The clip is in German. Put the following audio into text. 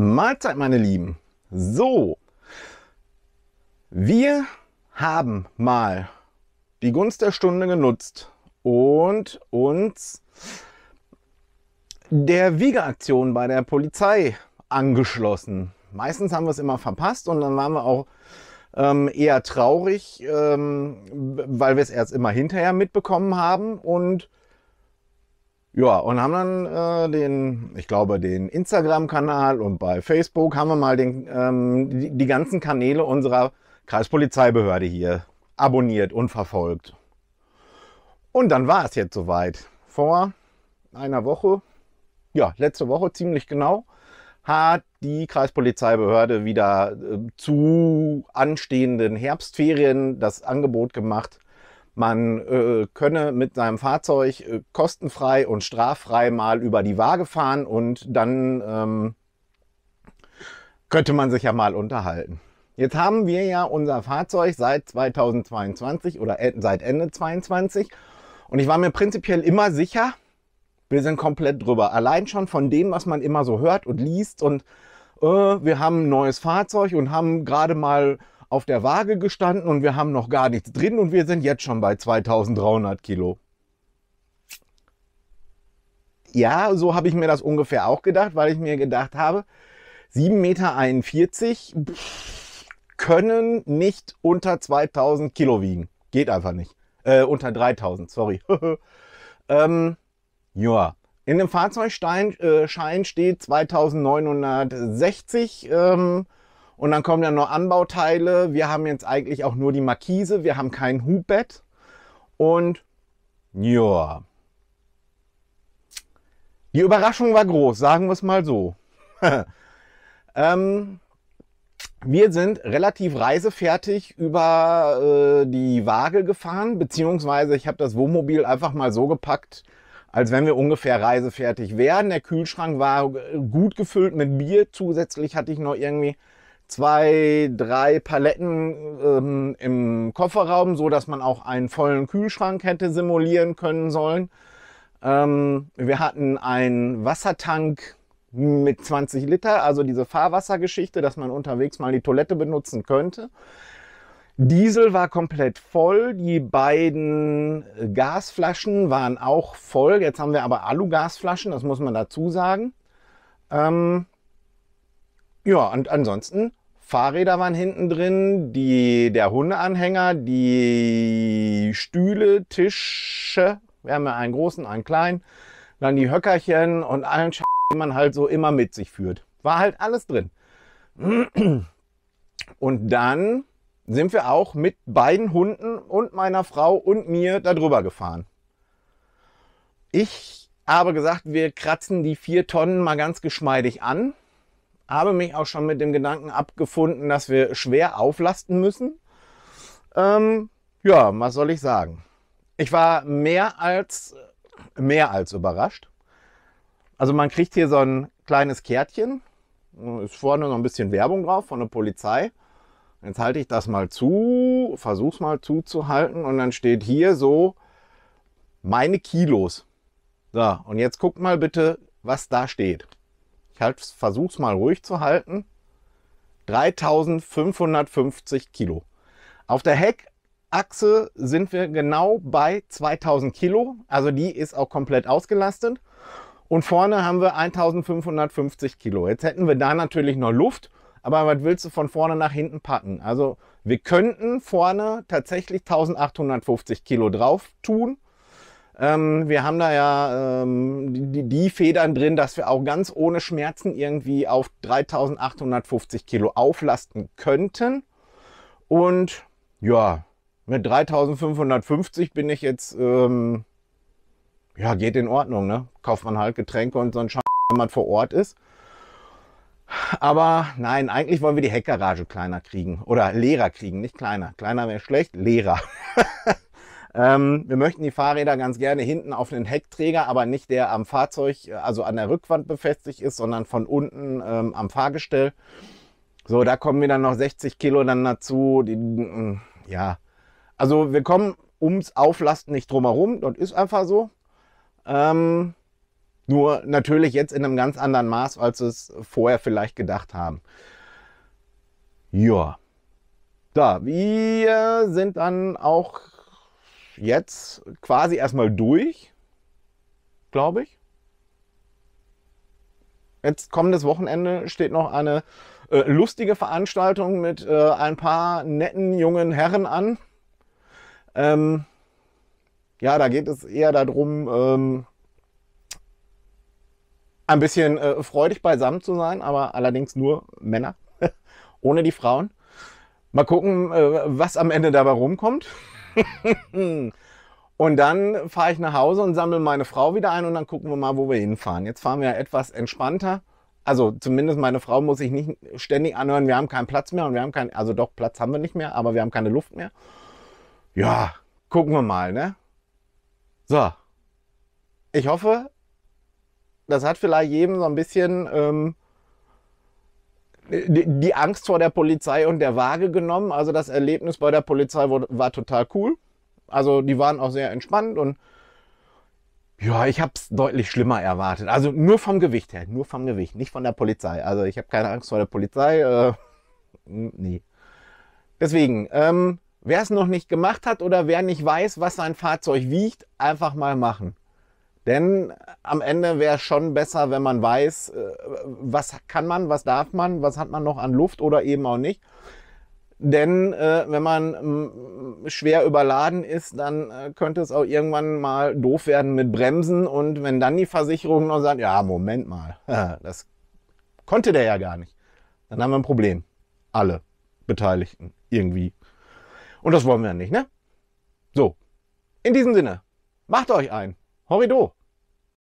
Mahlzeit, meine Lieben. So, wir haben mal die Gunst der Stunde genutzt und uns der Wiegeaktion bei der Polizei angeschlossen. Meistens haben wir es immer verpasst und dann waren wir auch ähm, eher traurig, ähm, weil wir es erst immer hinterher mitbekommen haben und ja, und haben dann äh, den, ich glaube, den Instagram-Kanal und bei Facebook haben wir mal den, ähm, die, die ganzen Kanäle unserer Kreispolizeibehörde hier abonniert und verfolgt. Und dann war es jetzt soweit. Vor einer Woche, ja, letzte Woche ziemlich genau, hat die Kreispolizeibehörde wieder äh, zu anstehenden Herbstferien das Angebot gemacht, man äh, könne mit seinem Fahrzeug äh, kostenfrei und straffrei mal über die Waage fahren und dann ähm, könnte man sich ja mal unterhalten. Jetzt haben wir ja unser Fahrzeug seit 2022 oder seit Ende 2022 und ich war mir prinzipiell immer sicher, wir sind komplett drüber. Allein schon von dem, was man immer so hört und liest und äh, wir haben ein neues Fahrzeug und haben gerade mal auf der Waage gestanden und wir haben noch gar nichts drin und wir sind jetzt schon bei 2300 Kilo. Ja, so habe ich mir das ungefähr auch gedacht, weil ich mir gedacht habe, 7,41 Meter können nicht unter 2000 Kilo wiegen. Geht einfach nicht. Äh, unter 3000, sorry. ähm, ja, in dem Fahrzeugschein äh, steht 2960. Ähm, und dann kommen ja noch Anbauteile. Wir haben jetzt eigentlich auch nur die Markise. Wir haben kein Hubbett. Und ja. Die Überraschung war groß, sagen wir es mal so. ähm, wir sind relativ reisefertig über äh, die Waage gefahren, beziehungsweise ich habe das Wohnmobil einfach mal so gepackt, als wenn wir ungefähr reisefertig wären. Der Kühlschrank war äh, gut gefüllt mit Bier. Zusätzlich hatte ich noch irgendwie zwei, drei Paletten ähm, im Kofferraum, so dass man auch einen vollen Kühlschrank hätte simulieren können sollen. Ähm, wir hatten einen Wassertank mit 20 Liter, also diese Fahrwassergeschichte, dass man unterwegs mal die Toilette benutzen könnte. Diesel war komplett voll, die beiden Gasflaschen waren auch voll. Jetzt haben wir aber Alugasflaschen, das muss man dazu sagen. Ähm, ja, und ansonsten Fahrräder waren hinten drin, die, der Hundeanhänger, die Stühle, Tische, wir haben ja einen großen, einen kleinen, dann die Höckerchen und allen Sch den man halt so immer mit sich führt. War halt alles drin. Und dann sind wir auch mit beiden Hunden und meiner Frau und mir darüber gefahren. Ich habe gesagt, wir kratzen die vier Tonnen mal ganz geschmeidig an habe mich auch schon mit dem Gedanken abgefunden, dass wir schwer auflasten müssen. Ähm, ja, was soll ich sagen? Ich war mehr als, mehr als überrascht. Also man kriegt hier so ein kleines Kärtchen, ist vorne noch ein bisschen Werbung drauf von der Polizei. Jetzt halte ich das mal zu, versuche es mal zuzuhalten und dann steht hier so meine Kilos. So, und jetzt guckt mal bitte, was da steht halt, versuch's mal ruhig zu halten, 3550 Kilo. Auf der Heckachse sind wir genau bei 2000 Kilo, also die ist auch komplett ausgelastet. Und vorne haben wir 1550 Kilo. Jetzt hätten wir da natürlich noch Luft, aber was willst du von vorne nach hinten packen? Also wir könnten vorne tatsächlich 1850 Kilo drauf tun ähm, wir haben da ja ähm, die, die, Federn drin, dass wir auch ganz ohne Schmerzen irgendwie auf 3850 Kilo auflasten könnten. Und ja, mit 3550 bin ich jetzt, ähm, ja, geht in Ordnung, ne? Kauft man halt Getränke und so ein Scheiß, wenn man vor Ort ist. Aber nein, eigentlich wollen wir die Heckgarage kleiner kriegen oder leerer kriegen, nicht kleiner. Kleiner wäre schlecht, leerer. Ähm, wir möchten die Fahrräder ganz gerne hinten auf einen Heckträger, aber nicht der am Fahrzeug, äh, also an der Rückwand befestigt ist, sondern von unten ähm, am Fahrgestell. So, da kommen wir dann noch 60 Kilo dann dazu. Die, mm, ja, also wir kommen ums Auflasten nicht drumherum. Das ist einfach so. Ähm, nur natürlich jetzt in einem ganz anderen Maß, als wir es vorher vielleicht gedacht haben. Ja. Da, wir sind dann auch jetzt quasi erstmal durch, glaube ich. Jetzt kommendes Wochenende steht noch eine äh, lustige Veranstaltung mit äh, ein paar netten jungen Herren an. Ähm, ja, da geht es eher darum, ähm, ein bisschen äh, freudig beisammen zu sein, aber allerdings nur Männer, ohne die Frauen. Mal gucken, äh, was am Ende dabei rumkommt. und dann fahre ich nach Hause und sammle meine Frau wieder ein und dann gucken wir mal, wo wir hinfahren. Jetzt fahren wir etwas entspannter. Also zumindest meine Frau muss sich nicht ständig anhören, wir haben keinen Platz mehr und wir haben keinen, also doch, Platz haben wir nicht mehr, aber wir haben keine Luft mehr. Ja, gucken wir mal, ne? So. Ich hoffe, das hat vielleicht jedem so ein bisschen ähm, die Angst vor der Polizei und der Waage genommen. Also das Erlebnis bei der Polizei war, war total cool. Also die waren auch sehr entspannt und ja, ich habe es deutlich schlimmer erwartet. Also nur vom Gewicht her, nur vom Gewicht, nicht von der Polizei. Also ich habe keine Angst vor der Polizei. Äh, nee. Deswegen, ähm, wer es noch nicht gemacht hat oder wer nicht weiß, was sein Fahrzeug wiegt, einfach mal machen. Denn äh, am Ende wäre schon besser, wenn man weiß, äh, was kann man, was darf man, was hat man noch an Luft oder eben auch nicht. Denn äh, wenn man schwer überladen ist, dann äh, könnte es auch irgendwann mal doof werden mit Bremsen. Und wenn dann die Versicherung noch sagt, ja, Moment mal, das konnte der ja gar nicht, dann haben wir ein Problem. Alle Beteiligten irgendwie. Und das wollen wir ja nicht, ne? So, in diesem Sinne, macht euch ein. Horrido!